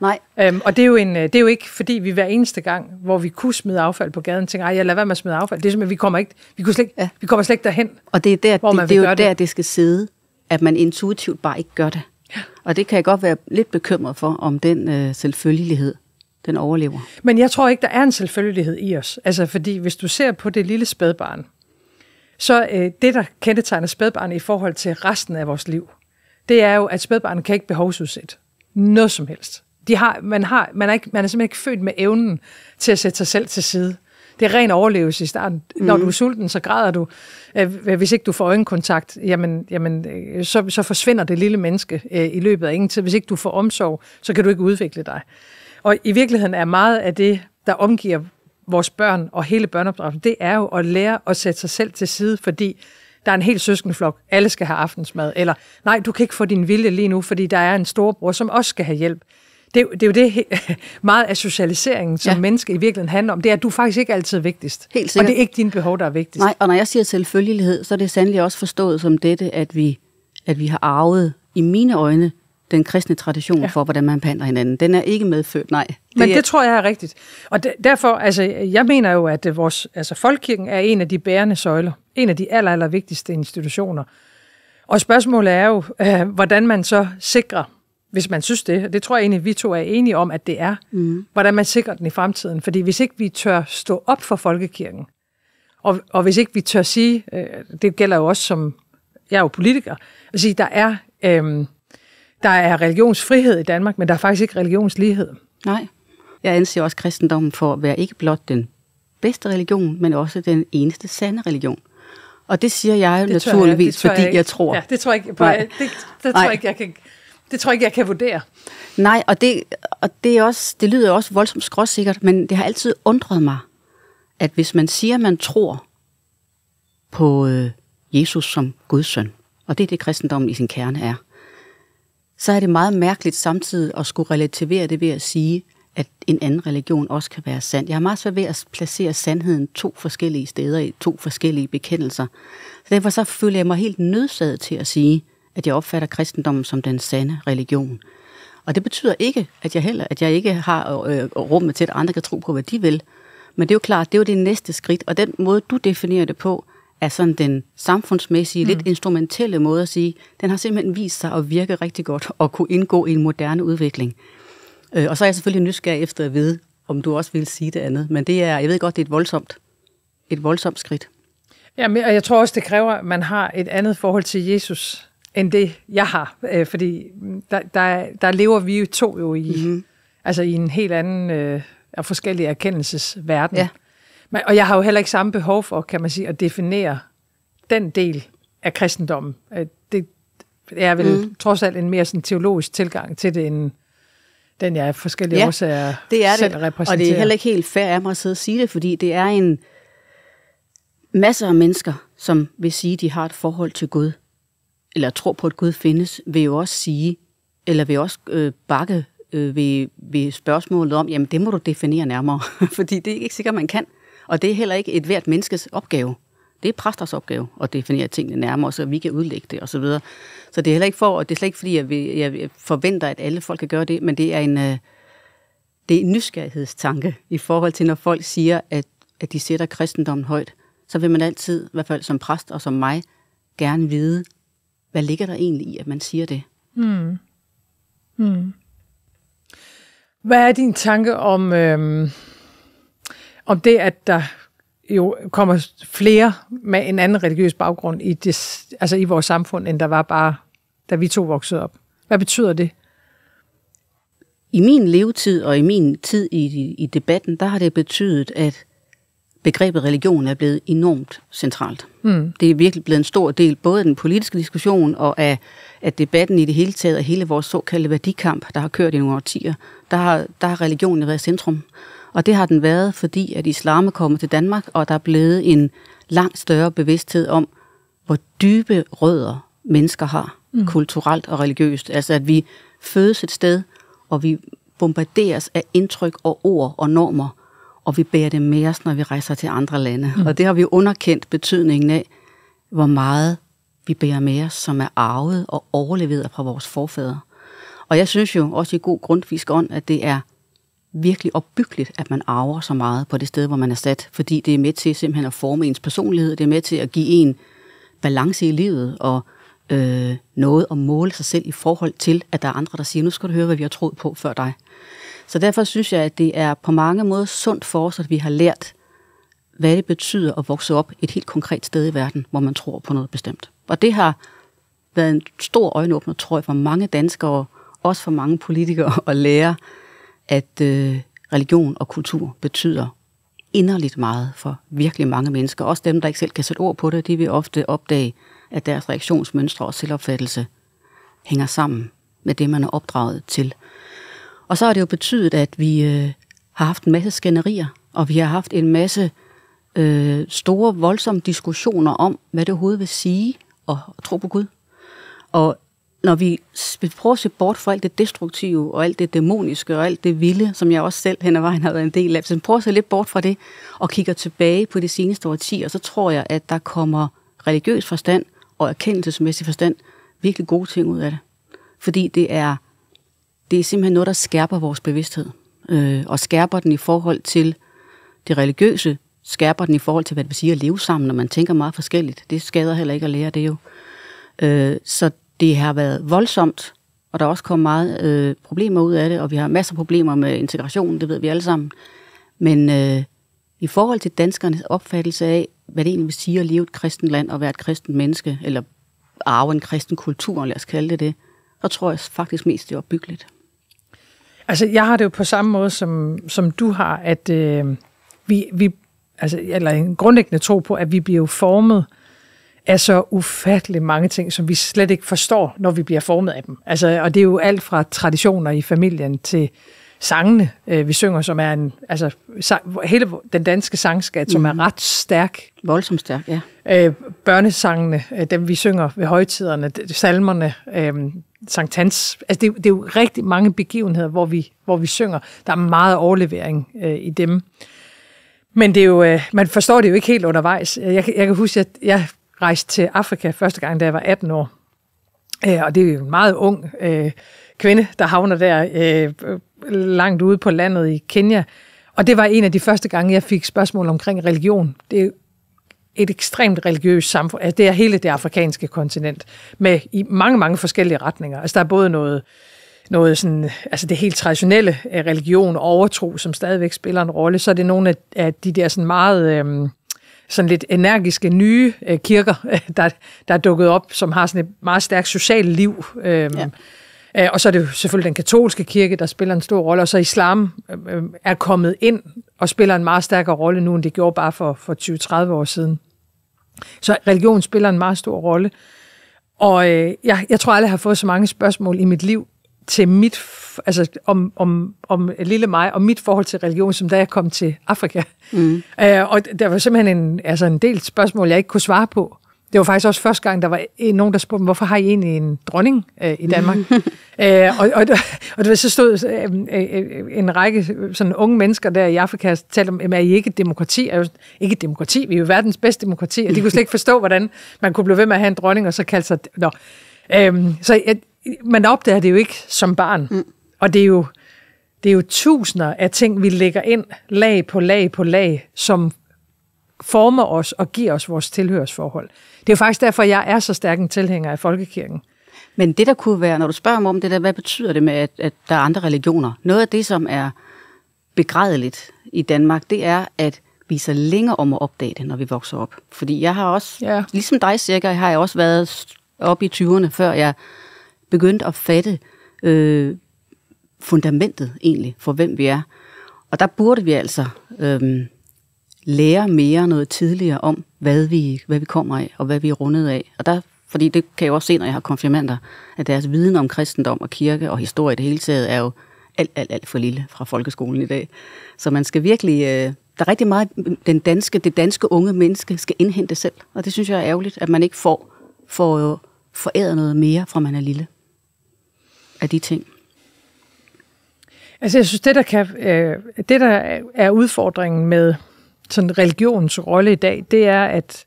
Nej. Øhm, og det er, jo en, øh, det er jo ikke, fordi vi hver eneste gang, hvor vi kunne smide affald på gaden, tænker, ej, jeg lader være med at smide affald. Det er simpelthen, vi kommer, ikke, vi kunne slet, ja. vi kommer slet ikke derhen, Og det er, der, hvor man det, det er jo det. der, det skal sidde, at man intuitivt bare ikke gør det. Ja. Og det kan jeg godt være lidt bekymret for, om den øh, selvfølgelighed den overlever. Men jeg tror ikke, der er en selvfølgelighed i os. Altså, fordi hvis du ser på det lille spædbarn, så øh, det, der kendetegner spædbarnet i forhold til resten af vores liv, det er jo, at spædbarnet kan ikke behovsudsætte noget som helst. De har, man, har, man, er ikke, man er simpelthen ikke født med evnen til at sætte sig selv til side. Det er ren overlevelse i starten. Mm. Når du mhm. er sulten, så græder du. Øh, hvis ikke du får øjenkontakt, jamen, jamen, øh, så, så forsvinder det lille menneske øh, i løbet af ingen tid. Hvis ikke du får omsorg, så kan du ikke udvikle dig. Og i virkeligheden er meget af det, der omgiver vores børn og hele børneopdragelsen, det er jo at lære at sætte sig selv til side, fordi der er en hel søskenflok, alle skal have aftensmad, eller nej, du kan ikke få din vilje lige nu, fordi der er en storebror, som også skal have hjælp. Det, det er jo det <laughs> meget af socialiseringen, som ja. menneske i virkeligheden handler om, det er, at du faktisk ikke altid er vigtigst. Helt sikkert. Og det er ikke dine behov, der er vigtigst. Nej, og når jeg siger selvfølgelighed, så er det sandelig også forstået som dette, at vi, at vi har arvet, i mine øjne, den kristne tradition ja. for, hvordan man behandler hinanden. Den er ikke medfødt, nej. Det Men det er... tror jeg er rigtigt. Og derfor, altså, jeg mener jo, at øh, vores, altså, folkekirken er en af de bærende søjler. En af de aller, aller vigtigste institutioner. Og spørgsmålet er jo, øh, hvordan man så sikrer, hvis man synes det, og det tror jeg egentlig, vi to er enige om, at det er, mm. hvordan man sikrer den i fremtiden. Fordi hvis ikke vi tør stå op for folkekirken, og, og hvis ikke vi tør sige, øh, det gælder jo også som, jeg er jo politiker, at sige, der er øh, der er religionsfrihed i Danmark, men der er faktisk ikke religionslighed. Nej. Jeg anser også kristendommen for at være ikke blot den bedste religion, men også den eneste sande religion. Og det siger jeg det naturligvis, jeg, det fordi jeg, ikke. jeg tror. Ja, det tror jeg på, det, det, det tror jeg ikke, jeg kan det tror jeg ikke, jeg kan vurdere. Nej, og det, og det, er også, det lyder også voldsomt skråsikkert, men det har altid undret mig, at hvis man siger, at man tror på øh, Jesus som Guds søn, og det er det, kristendommen i sin kerne er, så er det meget mærkeligt samtidig at skulle relativere det ved at sige, at en anden religion også kan være sand. Jeg har meget svært ved at placere sandheden to forskellige steder i to forskellige bekendelser. Så derfor så føler jeg mig helt nødsaget til at sige, at jeg opfatter kristendommen som den sande religion. Og det betyder ikke, at jeg heller, at jeg ikke har øh, rummet til, at andre kan tro på, hvad de vil. Men det er jo klart, det er jo det næste skridt, og den måde, du definerer det på, er sådan den samfundsmæssige, mm. lidt instrumentelle måde at sige, den har simpelthen vist sig at virke rigtig godt og kunne indgå i en moderne udvikling. Øh, og så er jeg selvfølgelig nysgerrig efter at vide, om du også vil sige det andet. Men det er, jeg ved godt, det er et voldsomt, et voldsomt skridt. men, og jeg tror også, det kræver, at man har et andet forhold til Jesus, end det, jeg har. Øh, fordi mm, der, der, der lever vi jo to jo i, mm. altså i en helt anden øh, og forskellige erkendelsesverden. Ja. Men, og jeg har jo heller ikke samme behov for, kan man sige, at definere den del af kristendommen. Øh, det er vel mm. trods alt en mere sådan teologisk tilgang til det, end den jeg af forskellige ja, årsager det er selv det. repræsenterer. Og det er heller ikke helt fair af mig at sidde og sige det, fordi det er en masser af mennesker, som vil sige, de har et forhold til Gud, eller tror på, at Gud findes, vil jo også sige, eller vil også øh, bakke øh, ved, ved spørgsmålet om, jamen det må du definere nærmere, <laughs> fordi det er ikke sikkert, man kan. Og det er heller ikke et hvert menneskes opgave. Det er præsters opgave at definere tingene nærmere, så vi kan udlægge det osv. Så, så det er heller ikke for, og det er slet ikke fordi, jeg, vil, jeg forventer, at alle folk kan gøre det, men det er en, øh, det er en nysgerrighedstanke i forhold til, når folk siger, at, at de sætter kristendommen højt, så vil man altid, i hvert fald som præst og som mig, gerne vide, hvad ligger der egentlig i, at man siger det? Mm. Mm. Hvad er din tanke om... Øh om det, at der jo kommer flere med en anden religiøs baggrund i, det, altså i vores samfund, end der var bare, da vi to voksede op. Hvad betyder det? I min levetid og i min tid i, i debatten, der har det betydet, at begrebet religion er blevet enormt centralt. Mm. Det er virkelig blevet en stor del både af den politiske diskussion og af, af debatten i det hele taget, og hele vores såkaldte værdikamp, der har kørt i nogle årtier. Der har, der har religionen været centrum. Og det har den været, fordi at islam er kommet til Danmark, og der er blevet en langt større bevidsthed om, hvor dybe rødder mennesker har, mm. kulturelt og religiøst. Altså at vi fødes et sted, og vi bombarderes af indtryk og ord og normer, og vi bærer det med os, når vi rejser til andre lande. Mm. Og det har vi underkendt betydningen af, hvor meget vi bærer med os, som er arvet og overleveret fra vores forfædre. Og jeg synes jo også i god grundfisk ånd, at det er virkelig opbyggeligt, at man arver så meget på det sted, hvor man er sat, fordi det er med til simpelthen at forme ens personlighed, det er med til at give en balance i livet og øh, noget at måle sig selv i forhold til, at der er andre, der siger, nu skal du høre, hvad vi har troet på før dig. Så derfor synes jeg, at det er på mange måder sundt for os, at vi har lært, hvad det betyder at vokse op et helt konkret sted i verden, hvor man tror på noget bestemt. Og det har været en stor øjenåbner, tror jeg, for mange danskere, også for mange politikere og lærere, at øh, religion og kultur betyder inderligt meget for virkelig mange mennesker. Også dem, der ikke selv kan sætte ord på det, de vil ofte opdage, at deres reaktionsmønstre og selvopfattelse hænger sammen med det, man er opdraget til. Og så har det jo betydet, at vi øh, har haft en masse skænderier, og vi har haft en masse øh, store, voldsomme diskussioner om, hvad det overhovedet vil sige at tro på Gud. Og når vi prøver at se bort fra alt det destruktive og alt det dæmoniske og alt det vilde, som jeg også selv hen ad vejen har været en del af, så prøver at se lidt bort fra det og kigger tilbage på de seneste årtier, så tror jeg, at der kommer religiøs forstand og erkendelsesmæssig forstand virkelig gode ting ud af det. Fordi det er, det er simpelthen noget, der skærper vores bevidsthed. Øh, og skærper den i forhold til det religiøse, skærper den i forhold til, hvad det vil sige at leve sammen, når man tænker meget forskelligt. Det skader heller ikke at lære det jo. Øh, så det har været voldsomt, og der er også kommet meget øh, problemer ud af det, og vi har masser af problemer med integration, det ved vi alle sammen. Men øh, i forhold til danskernes opfattelse af, hvad det egentlig vil sige at leve et kristent land og være et kristent menneske, eller arve en kristen kultur, lad os kalde det det, så tror jeg faktisk mest, det er opbyggeligt. Altså, jeg har det jo på samme måde, som, som du har, at øh, vi, vi altså, eller en grundlæggende tro på, at vi bliver jo formet øh, af så ufattelig mange ting, som vi slet ikke forstår, når vi bliver formet af dem. Altså, og det er jo alt fra traditioner i familien til sangene, øh, vi synger, som er en, altså, sang, hele den danske sangskat, som mm er mhm. ret stærk. Voldsomt stærk, ja. Øh, børnesangene, øh, dem vi synger ved højtiderne, salmerne, øh, Sankt Hans. Altså, det, det er jo rigtig mange begivenheder, hvor vi, hvor vi synger. Der er meget overlevering øh, i dem. Men det er jo, øh, man forstår det jo ikke helt undervejs. Jeg, jeg kan huske, at jeg rejste til Afrika første gang, da jeg var 18 år. Øh, og det er jo en meget ung øh, kvinde, der havner der øh, langt ude på landet i Kenya. Og det var en af de første gange, jeg fik spørgsmål omkring religion. Det er et ekstremt religiøst samfund. Altså, det er hele det afrikanske kontinent med i mange, mange forskellige retninger. Altså, der er både noget, noget sådan, altså det helt traditionelle øh, religion og overtro, som stadigvæk spiller en rolle. Så er det nogle af de der sådan meget... Øh, sådan lidt energiske nye øh, kirker, <laughs> øh, der, der er dukket op, som har sådan et meget stærkt socialt liv. Øhm, øh, ja. Og så er det jo selvfølgelig den katolske kirke, der spiller en stor rolle, og så islam øh, øh er kommet ind og spiller en meget stærkere rolle nu, end det gjorde bare for, for 20-30 år siden. Så religion spiller en meget stor rolle. Og øh, jeg, jeg tror aldrig, jeg har fået så mange spørgsmål i mit liv til mit, altså om, om, om lille mig og mit forhold til religion, som da jeg kom til Afrika. Mm. <laughs> Øh, og der var simpelthen en, altså en del spørgsmål, jeg ikke kunne svare på. Det var faktisk også første gang, der var nogen, der spurgte, hvorfor har I egentlig en dronning øh, i Danmark? Æ, mm. <laughs> øh, og, og, <laughs> og det så stod øh, øh, en række sådan unge mennesker der i Afrika og talte om, at I ikke et demokrati? Er jo ikke et demokrati, vi er jo verdens bedste demokrati, og de kunne slet ikke forstå, hvordan man kunne blive ved med at have en dronning, og så kalde sig... Nå. Øhm, så jeg, man opdager det jo ikke som barn. Mm. Og det er, jo, det er jo tusinder af ting, vi lægger ind, lag på lag på lag, som former os og giver os vores tilhørsforhold. Det er jo faktisk derfor, jeg er så stærk en tilhænger af folkekirken. Men det der kunne være, når du spørger mig om det der, hvad betyder det med, at, at der er andre religioner? Noget af det, som er begrædeligt i Danmark, det er, at vi er så længe om at opdage det, når vi vokser op. Fordi jeg har også, ja. ligesom dig cirka, har jeg også været op i 20'erne, før jeg begyndte at fatte øh, fundamentet egentlig for, hvem vi er. Og der burde vi altså øh, lære mere noget tidligere om, hvad vi, hvad vi kommer af, og hvad vi er rundet af. Og der, fordi det kan jeg jo også se, når jeg har konfirmander, at deres viden om kristendom og kirke og historie det hele taget er jo alt, alt, alt for lille fra folkeskolen i dag. Så man skal virkelig... Øh, der er rigtig meget, den danske, det danske unge menneske skal indhente selv. Og det synes jeg er ærgerligt, at man ikke får, får øh, foræret noget mere, fra man er lille af de ting? Altså jeg synes, det der, kan, øh, det, der er udfordringen med sådan religionens rolle i dag, det er, at,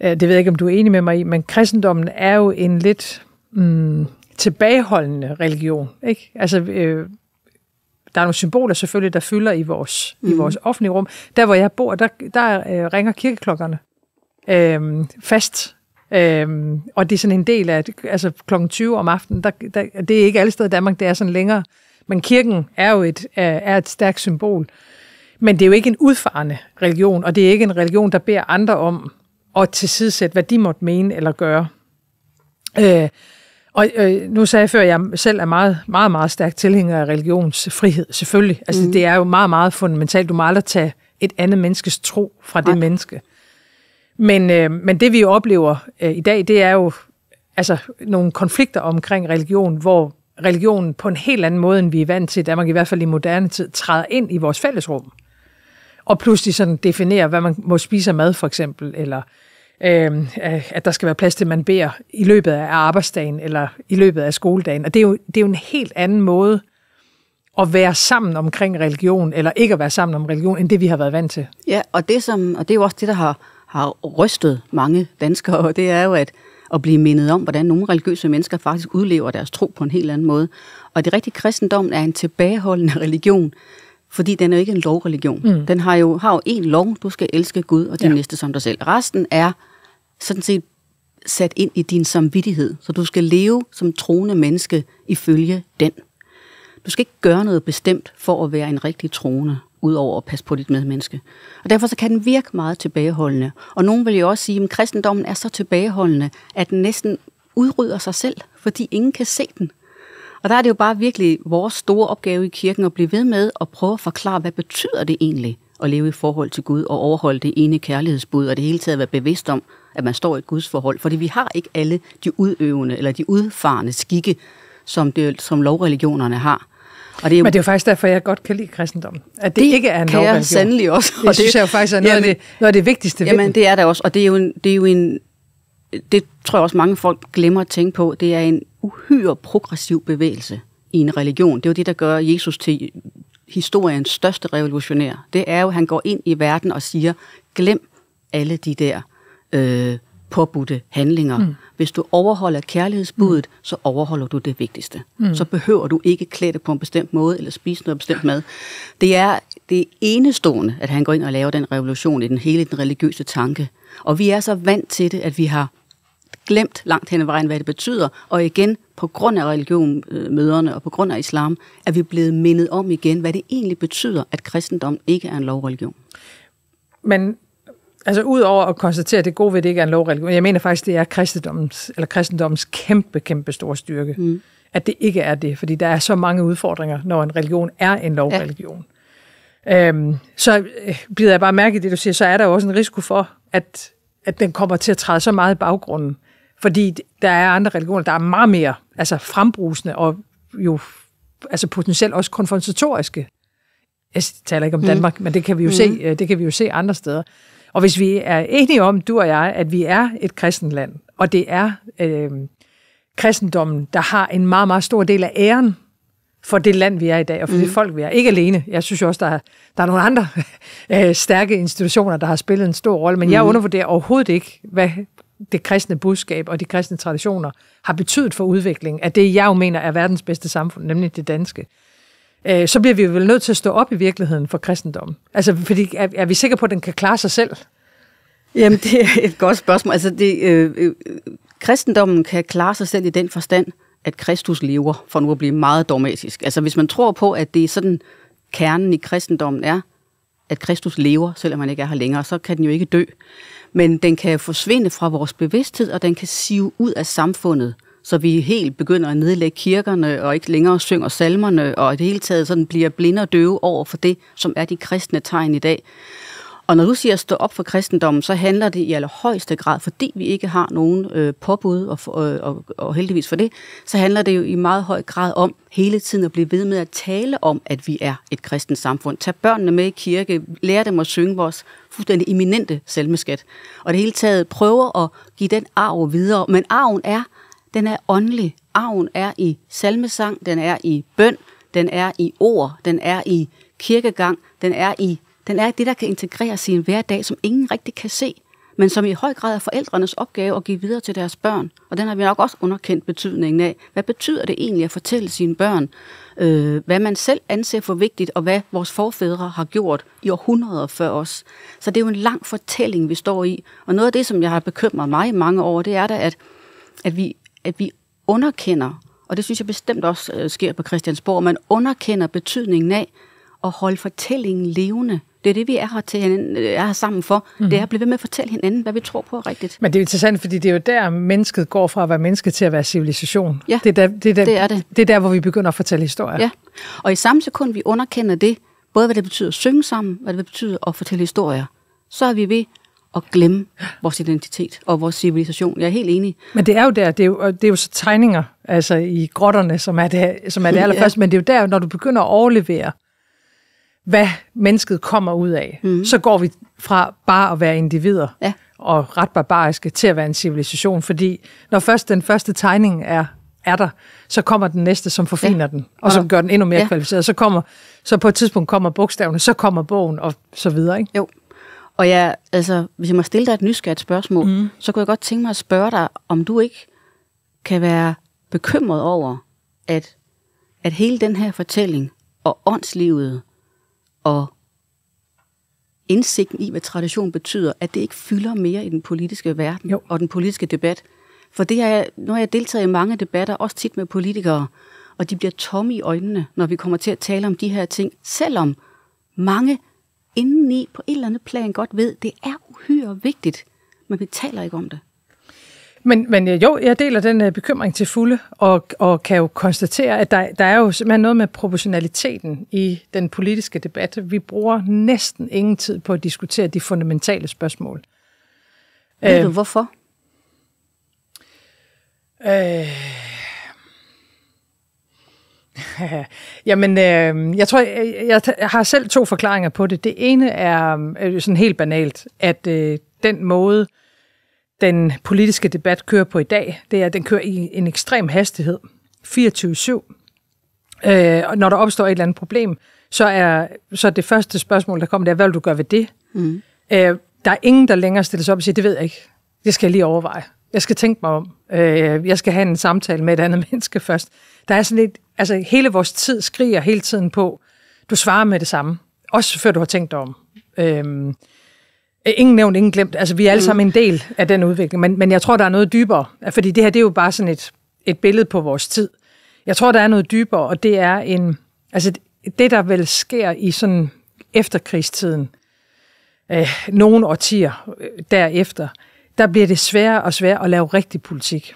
øh, det ved jeg ikke, om du er enig med mig i, men kristendommen er jo en lidt mm, tilbageholdende religion. Ikke? Altså, øh, der er nogle symboler selvfølgelig, der fylder i vores, mm. i vores offentlige rum. Der, hvor jeg bor, der, der øh, ringer kirkeklokkerne øh, fast Øhm, og det er sådan en del af, altså kl. 20 om aftenen, der, der, det er ikke alle steder i Danmark, det er sådan længere. Men kirken er jo et, er et stærkt symbol. Men det er jo ikke en udfarende religion, og det er ikke en religion, der beder andre om at tilsidesætte, hvad de måtte mene eller gøre. Øh, og øh, nu sagde jeg før, at jeg selv er meget, meget, meget stærk tilhænger af religionsfrihed, selvfølgelig. Altså, mm. det er jo meget, meget fundamentalt. Du må aldrig tage et andet menneskes tro fra det Nej. menneske. Men, øh, men det vi oplever øh, i dag, det er jo altså, nogle konflikter omkring religion, hvor religionen på en helt anden måde, end vi er vant til i Danmark, i hvert fald i moderne tid, træder ind i vores fællesrum. Og pludselig sådan definerer, hvad man må spise af mad, for eksempel, eller øh, øh, at der skal være plads til, at man beder i løbet af arbejdsdagen, eller i løbet af skoledagen. Og det er jo, det er jo en helt anden måde at være sammen omkring religion, eller ikke at være sammen om religion, end det vi har været vant til. Ja, og det, som, og det er jo også det, der har har rystet mange danskere, og det er jo at, at blive mindet om, hvordan nogle religiøse mennesker faktisk udlever deres tro på en helt anden måde. Og det rigtige kristendom er en tilbageholdende <laughs> religion, fordi den er jo ikke en lovreligion. Mm. Den har jo, har jo én lov, du skal elske Gud og din ja. næste som dig selv. Resten er sådan set sat ind i din samvittighed, så du skal leve som troende menneske ifølge den. Du skal ikke gøre noget bestemt for at være en rigtig troende udover at passe på dit medmenneske. Og derfor så kan den virke meget tilbageholdende. Og nogen vil jo også sige, at kristendommen er så tilbageholdende, at den næsten udrydder sig selv, fordi ingen kan se den. Og der er det jo bare virkelig vores store opgave i kirken at blive ved med at prøve at forklare, hvad betyder det egentlig at leve i forhold til Gud og overholde det ene kærlighedsbud, og det hele taget være bevidst om, at man står i et Guds forhold. Fordi vi har ikke alle de udøvende eller de udfarende skikke, som, det, som lovreligionerne har. Og det er jo, Men det er jo faktisk derfor, jeg godt kan lide kristendommen. At det, det ikke er en kan jeg sandelig også. Og det, det synes jeg jo faktisk er noget, jamen, af, det, noget af det vigtigste ved Jamen det er det også, og det er jo en, det er jo en det tror jeg også mange folk glemmer at tænke på, det er en uhyre progressiv bevægelse i en religion. Det er jo det, der gør Jesus til historiens største revolutionær. Det er jo, at han går ind i verden og siger, glem alle de der øh, påbudte handlinger. Mm hvis du overholder kærlighedsbuddet, mm. så overholder du det vigtigste. Mm. Så behøver du ikke klæde det på en bestemt måde, eller spise noget bestemt mad. Det er det enestående, at han går ind og laver den revolution i den hele den religiøse tanke. Og vi er så vant til det, at vi har glemt langt hen ad vejen, hvad det betyder. Og igen, på grund af religionmøderne øh, og på grund af islam, er vi blevet mindet om igen, hvad det egentlig betyder, at kristendom ikke er en lovreligion. Men Altså udover at konstatere, at det gode ved det ikke er en lovreligion, jeg mener faktisk, det er kristendommens, eller kristendommens kæmpe, kæmpe store styrke, mm. at det ikke er det, fordi der er så mange udfordringer, når en religion er en lovreligion. Ja. Øhm, så øh, bliver jeg bare mærke i det, du siger, så er der jo også en risiko for, at, at den kommer til at træde så meget i baggrunden, fordi der er andre religioner, der er meget mere altså frembrusende og jo altså potentielt også konfrontatoriske. Jeg taler ikke om mm. Danmark, mm. men det kan vi jo mm. se, øh, det kan vi jo se andre steder. Og hvis vi er enige om, du og jeg, at vi er et kristent land, og det er øh, kristendommen, der har en meget, meget stor del af æren for det land, vi er i dag, og for mm. det mhm. folk, vi er. Ikke alene. Jeg synes jo også, der er, der er nogle andre <laughs> øh, stærke institutioner, der har spillet en stor rolle, men mm. jeg mhm. undervurderer overhovedet ikke, hvad det kristne budskab og de kristne traditioner har betydet for udviklingen af det, jeg jo mener er verdens bedste samfund, nemlig det danske øh, så bliver vi vel nødt til at stå op i virkeligheden for kristendommen. Altså, fordi er, er vi sikre på, at den kan klare sig selv? Jamen, det er et godt spørgsmål. Altså, det, øh, øh, kristendommen kan klare sig selv i den forstand, at Kristus lever, for nu at blive meget dogmatisk. Altså, hvis man tror på, at det er sådan, kernen i kristendommen er, at Kristus lever, selvom han ikke er her længere, så kan den jo ikke dø. Men den kan forsvinde fra vores bevidsthed, og den kan sive ud af samfundet så vi helt begynder at nedlægge kirkerne og ikke længere synger salmerne, og i det hele taget sådan bliver blinde og døve over for det, som er de kristne tegn i dag. Og når du siger at stå op for kristendommen, så handler det i allerhøjeste grad, fordi vi ikke har nogen øh, påbud, og, for, øh, og, og heldigvis for det, så handler det jo i meget høj grad om hele tiden at blive ved med at tale om, at vi er et kristent samfund. Tag børnene med i kirke, lære dem at synge vores fuldstændig eminente salmeskat. Og det hele taget prøver at give den arv videre, men arven er den er åndelig. Arven er i salmesang, den er i bøn, den er i ord, den er i kirkegang, den er i den er det, der kan integreres i en hverdag, som ingen rigtig kan se, men som i høj grad er forældrenes opgave at give videre til deres børn. Og den har vi nok også underkendt betydningen af. Hvad betyder det egentlig at fortælle sine børn, øh, hvad man selv anser for vigtigt, og hvad vores forfædre har gjort i århundreder før os? Så det er jo en lang fortælling, vi står i. Og noget af det, som jeg har bekymret mig mange år, det er da, at, at vi at vi underkender, og det synes jeg bestemt også øh, sker på Christiansborg, man underkender betydningen af at holde fortællingen levende. Det er det, vi er her, til hinanden, øh, er her sammen for. Mm. Det er at blive ved med at fortælle hinanden, hvad vi tror på er rigtigt. Men det er interessant, fordi det er jo der, mennesket går fra at være menneske til at være civilisation. Ja, det, er der, det, er der, det er det. Det er der, hvor vi begynder at fortælle historier. Ja, og i samme sekund, vi underkender det, både hvad det betyder at synge sammen, hvad det betyder at fortælle historier, så er vi ved at glemme vores identitet og vores civilisation. Jeg er helt enig. Men det er jo der, det er jo, det er jo så tegninger altså i grotterne, som er det, som er det <laughs> allerførste, ja. men det er jo der, når du begynder at overlevere, hvad mennesket kommer ud af, mm. så går vi fra bare at være individer ja. og ret barbariske til at være en civilisation, fordi når først den første tegning er er der, så kommer den næste, som forfiner ja. den, og som gør den endnu mere ja. kvalificeret. Så, kommer, så på et tidspunkt kommer bogstaverne, så kommer bogen, og så videre. Ikke? Jo. Og ja, altså, hvis jeg må stille dig et nysgerrigt spørgsmål, mm. så kunne jeg godt tænke mig at spørge dig, om du ikke kan være bekymret over, at, at hele den her fortælling og åndslivet og indsigten i, hvad tradition betyder, at det ikke fylder mere i den politiske verden jo. og den politiske debat. For det har jeg, nu har jeg deltaget i mange debatter, også tit med politikere, og de bliver tomme i øjnene, når vi kommer til at tale om de her ting, selvom mange indeni på et eller andet plan godt ved, det er uhyre vigtigt, men vi taler ikke om det. Men, men øh, jo, jeg deler den øh, bekymring til fulde, og, og kan jo konstatere, at der, der er jo simpelthen noget med proportionaliteten i den politiske debat. Vi bruger næsten ingen tid på at diskutere de fundamentale spørgsmål. Ved øh, du hvorfor? Øh, <laughs> Jamen, øh, jeg tror, jeg, jeg har selv to forklaringer på det. Det ene er øh, sådan helt banalt, at øh, den måde, den politiske debat kører på i dag, det er, at den kører i en ekstrem hastighed. 24-7. Øh, og når der opstår et eller andet problem, så er så det første spørgsmål, der kommer, det er, hvad vil du gøre ved det? Mm. Øh, der er ingen, der længere stiller sig op og siger, det ved jeg ikke. Det skal jeg lige overveje. Jeg skal tænke mig om. Øh, jeg skal have en samtale med et andet <laughs> menneske først. Der er sådan lidt, altså hele vores tid skriger hele tiden på, du svarer med det samme. Også før du har tænkt dig om. Øh, Ingen nævnt, ingen glemt. Altså, vi er alle mm. sammen en del af den udvikling, men, men jeg tror, der er noget dybere. Fordi det her, det er jo bare sådan et, et billede på vores tid. Jeg tror, der er noget dybere, og det er en... Altså, det, der vel sker i sådan efterkrigstiden, øh, nogle årtier øh, derefter, der bliver det sværere og sværere at lave rigtig politik.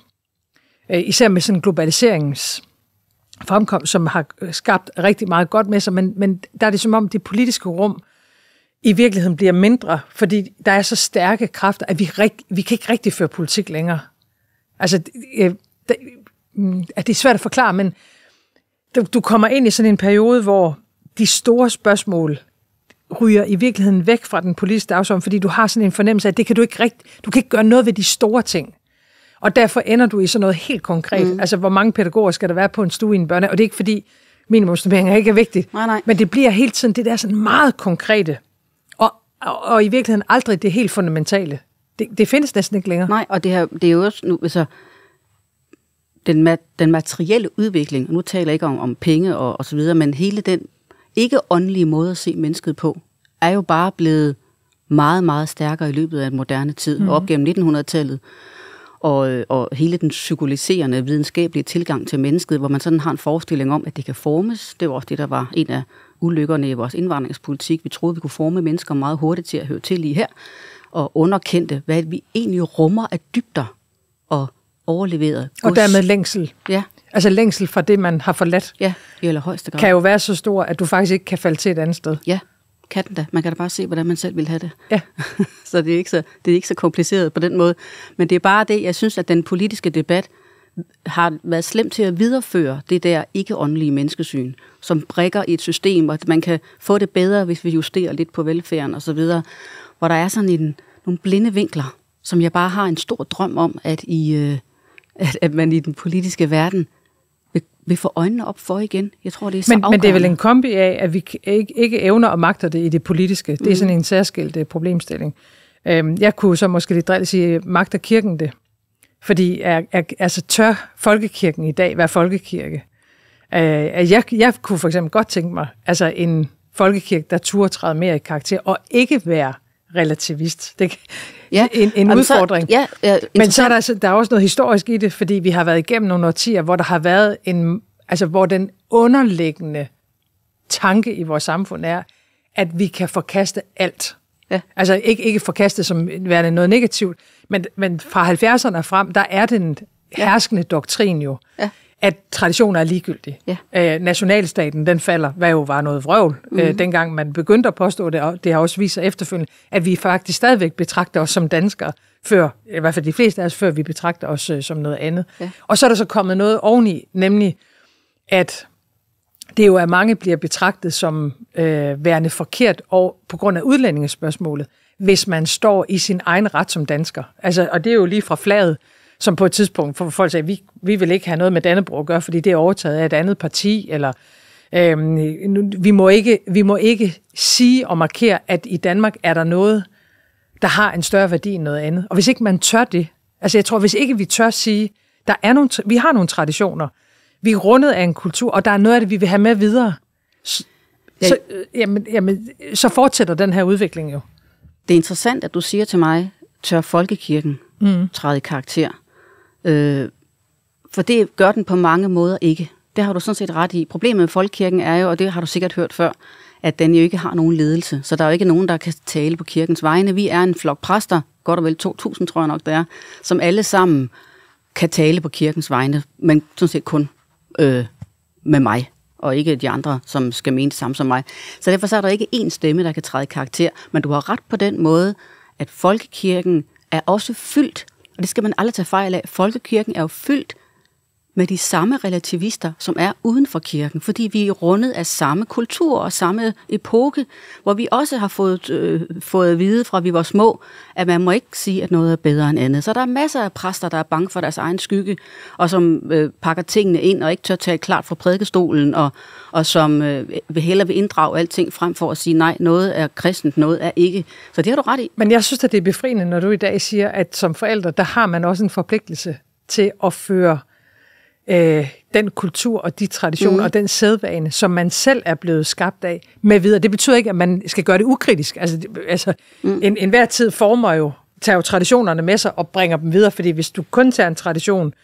Øh, især med sådan globaliseringens fremkomst, som har øh, skabt rigtig meget godt med sig, men, men der er det som om det politiske rum i virkeligheden bliver mindre, fordi der er så stærke kræfter, at vi, rig- vi kan ikke rigtig føre politik længere. Altså, det, øh, det, mm, det er svært at forklare, men du kommer ind i sådan en periode, hvor de store spørgsmål ryger i virkeligheden væk fra den politiske dagsorden, fordi du har sådan en fornemmelse af, at det kan du ikke rigt, du kan ikke gøre noget ved de store ting. Og derfor ender du i sådan noget helt konkret. Mm. Altså, hvor mange pædagoger skal der være på en stue i en børne? Og det er ikke fordi minimumsnormeringer ikke er vigtigt. Nej, nej. Men det bliver hele tiden det der sådan meget konkrete. Og, og, og i virkeligheden aldrig det helt fundamentale. Det, det findes næsten ikke længere. Nej, og det, her, det er jo også nu, altså, den, mat, den materielle udvikling, og nu taler jeg ikke om, om penge og, og så videre, men hele den ikke-åndelige måde at se mennesket på, er jo bare blevet meget, meget stærkere i løbet af en moderne tid, mm. op gennem 1900-tallet, og, øh, og hele den psykologiserende videnskabelige tilgang til mennesket, hvor man sådan har en forestilling om, at det kan formes. Det var også det, der var en af ulykkerne i vores indvandringspolitik. Vi troede, vi kunne forme mennesker meget hurtigt til at høre til lige her, og underkendte, hvad vi egentlig rummer af dybder og overleveret. Og dermed længsel. Ja altså længsel fra det, man har forladt, ja, i allerhøjeste grad. kan jo være så stor, at du faktisk ikke kan falde til et andet sted. Ja, kan den da. Man kan da bare se, hvordan man selv vil have det. Ja. <laughs> så, det er ikke så det er ikke så kompliceret på den måde. Men det er bare det, jeg synes, at den politiske debat har været slem til at videreføre det der ikke-åndelige menneskesyn, som brækker i et system, og at man kan få det bedre, hvis vi justerer lidt på velfærden osv., hvor der er sådan en, nogle blinde vinkler, som jeg bare har en stor drøm om, at, I, øh, at, at man i den politiske verden vil, vil få øjnene op for igen. Jeg tror, det er så men, men det er vel en kombi af, at vi ikke, ikke evner og magter det i det politiske. Det er mm. sådan en særskilt uh, problemstilling. Øhm, jeg kunne så måske lidt drille sige, magter kirken det? Fordi er, er, altså tør folkekirken i dag være folkekirke? Øh, jeg, jeg kunne for eksempel godt tænke mig altså en folkekirke, der turde træde mere i karakter, og ikke være relativist. Det, ja. En, en Jamen udfordring. Så, ja, ja, Men så er der, altså- der er også noget historisk i det, fordi vi har været igennem nogle årtier, hvor der har været en, altså hvor den underliggende tanke i vores samfund er, at vi kan forkaste alt. Ja. Altså ikke, ikke forkaste som værende noget negativt, men, men fra 70'erne frem, der er den herskende ja. doktrin jo, ja at traditioner er ligegyldige. Ja. Øh, nationalstaten, den falder, hvad jo var noget vrøvl, mm. øh, mhm. dengang man begyndte at påstå det, og det har også vist sig efterfølgende, at vi faktisk stadigvæk betragter os som danskere, før, i hvert fald de fleste af os, før vi betragter os øh, som noget andet. Ja. Og så er der så kommet noget oveni, nemlig at det jo er mange bliver betragtet som øh, værende forkert og på grund af udlændingespørgsmålet, hvis man står i sin egen ret som dansker. Altså, og det er jo lige fra flaget, som på et tidspunkt, for folk sagde, vi, vi vil ikke have noget med Dannebro at gøre, fordi det er overtaget af et andet parti, eller øhm, vi, må ikke, vi må ikke sige og markere, at i Danmark er der noget, der har en større værdi end noget andet. Og hvis ikke man tør det, altså jeg tror, hvis ikke vi tør sige, der er nogle, vi har nogle traditioner, vi er rundet af en kultur, og der er noget af det, vi vil have med videre, så, ja. øh, jamen, jamen, så fortsætter den her udvikling jo. Det er interessant, at du siger til mig, tør folkekirken mm. træde i karakter? Øh, for det gør den på mange måder ikke. Det har du sådan set ret i. Problemet med folkekirken er jo, og det har du sikkert hørt før, at den jo ikke har nogen ledelse. Så der er jo ikke nogen, der kan tale på kirkens vegne. Vi er en flok præster, godt og vel 2.000 tror jeg nok det er, som alle sammen kan tale på kirkens vegne, men sådan set kun øh, med mig og ikke de andre, som skal mene det samme som mig. Så derfor så er der ikke én stemme, der kan træde karakter. Men du har ret på den måde, at folkekirken er også fyldt og det skal man aldrig tage fejl af. Folkekirken er jo fyldt med de samme relativister, som er uden for kirken, fordi vi er rundet af samme kultur og samme epoke, hvor vi også har fået, øh, fået at vide fra vi var små, at man må ikke sige, at noget er bedre end andet. Så der er masser af præster, der er bange for deres egen skygge, og som øh, pakker tingene ind og ikke tør tage klart fra prædikestolen, og, og som øh, vil hellere vil inddrage alting frem for at sige, nej, noget er kristent, noget er ikke. Så det har du ret i. Men jeg synes, at det er befriende, når du i dag siger, at som forældre, der har man også en forpligtelse til at føre øh, den kultur og de traditioner mm. og den sædvane, som man selv er blevet skabt af med videre. Det betyder ikke, at man skal gøre det ukritisk. Altså, altså mm. en, en hver tid former jo, tager jo traditionerne med sig og bringer dem videre, fordi hvis du kun tager en tradition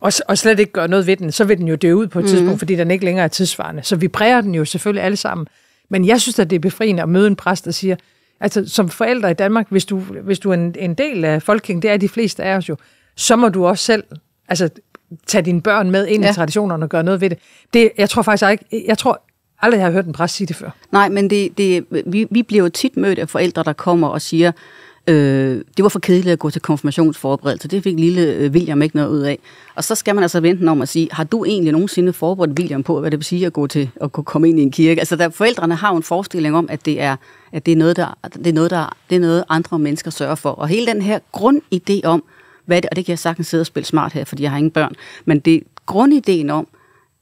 og, og slet ikke gør noget ved den, så vil den jo dø ud på et mm. tidspunkt, fordi den ikke længere er tidsvarende. Så vi præger den jo selvfølgelig alle sammen. Men jeg synes, at det er befriende at møde en præst, der siger, altså som forældre i Danmark, hvis du, hvis du er en, en del af folkekirken, det er de fleste af os jo, så må du også selv altså, tage dine børn med ind ja. i traditionerne og gøre noget ved det. det jeg tror faktisk jeg ikke, jeg tror aldrig, jeg har hørt en præst sige det før. Nej, men det, det, vi, vi bliver jo tit mødt af forældre, der kommer og siger, øh, det var for kedeligt at gå til konfirmationsforberedelse. Det fik lille øh, William ikke noget ud af. Og så skal man altså vente om at sige, har du egentlig nogensinde forberedt William på, hvad det vil sige at gå til at komme ind i en kirke? Altså der, forældrene har jo en forestilling om, at det er, at det er, noget, der, det er noget, der det er noget, andre mennesker sørger for. Og hele den her grundidé om, hvad det, og det kan jeg sagtens sidde og spille smart her, fordi jeg har ingen børn, men det grundideen om,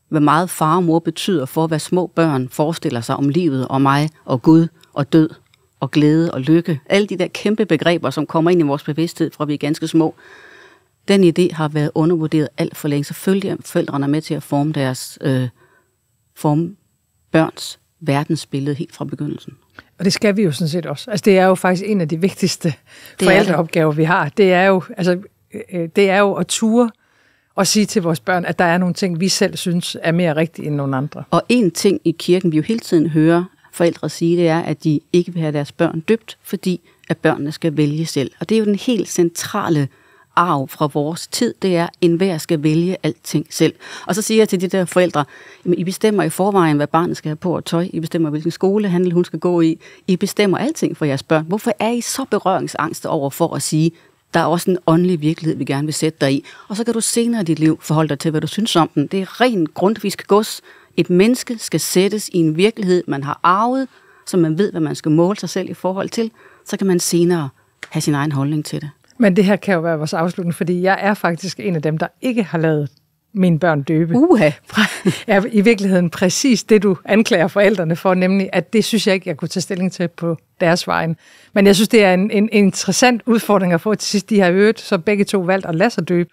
hvad meget far og mor betyder for, hvad små børn forestiller sig om livet og mig og Gud og død og glæde og lykke. Alle de der kæmpe begreber, som kommer ind i vores bevidsthed fra vi er ganske små. Den idé har været undervurderet alt for længe. Selvfølgelig er forældrene med til at forme deres øh, form børns verdensbillede helt fra begyndelsen. Og det skal vi jo sådan set også. Altså det er jo faktisk en af de vigtigste forældreopgaver, vi har. Det er jo, altså Øh, øh, det er jo at ture og sige til vores børn, at der er nogle ting, vi selv synes er mere rigtige end nogle andre. Og en ting i kirken, vi jo hele tiden hører forældre sige, det er, at de ikke vil have deres børn døbt, fordi at børnene skal vælge selv. Og det er jo den helt centrale arv fra vores tid, det er, at enhver skal vælge alting selv. Og så siger jeg til de der forældre, I bestemmer i forvejen, hvad barnet skal have på og tøj, I bestemmer, hvilken skolehandel hun skal gå i, I bestemmer alting for jeres børn. Hvorfor er I så berøringsangste over for at sige, der er også en åndelig virkelighed, vi gerne vil sætte dig i. Og så kan du senere i dit liv forholde dig til, hvad du synes om den. Det er rent grundvisk gods. Et menneske skal sættes i en virkelighed, man har arvet, så man ved, hvad man skal måle sig selv i forhold til. Så kan man senere have sin egen holdning til det. Men det her kan jo være vores afslutning, fordi jeg er faktisk en af dem, der ikke har lavet mine børn døbe. Uha! er I virkeligheden præcis det, du anklager forældrene for, nemlig at det synes jeg ikke, jeg kunne tage stilling til på deres vejen. Men jeg synes, det er en, en interessant udfordring at få til sidst. De har øvet, så begge to valgt at lade sig døbe,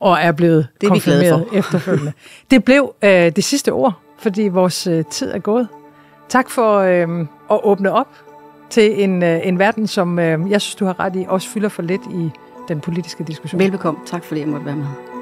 og er blevet det er konfirmeret efterfølgende. <laughs> Det blev øh, det sidste ord, fordi vores øh, tid er gået. Tak for øh, at åbne op til en, øh, en verden, som øh, jeg synes, du har ret i, også fylder for lidt i den politiske diskussion. Velbekomme. Tak fordi jeg måtte være med.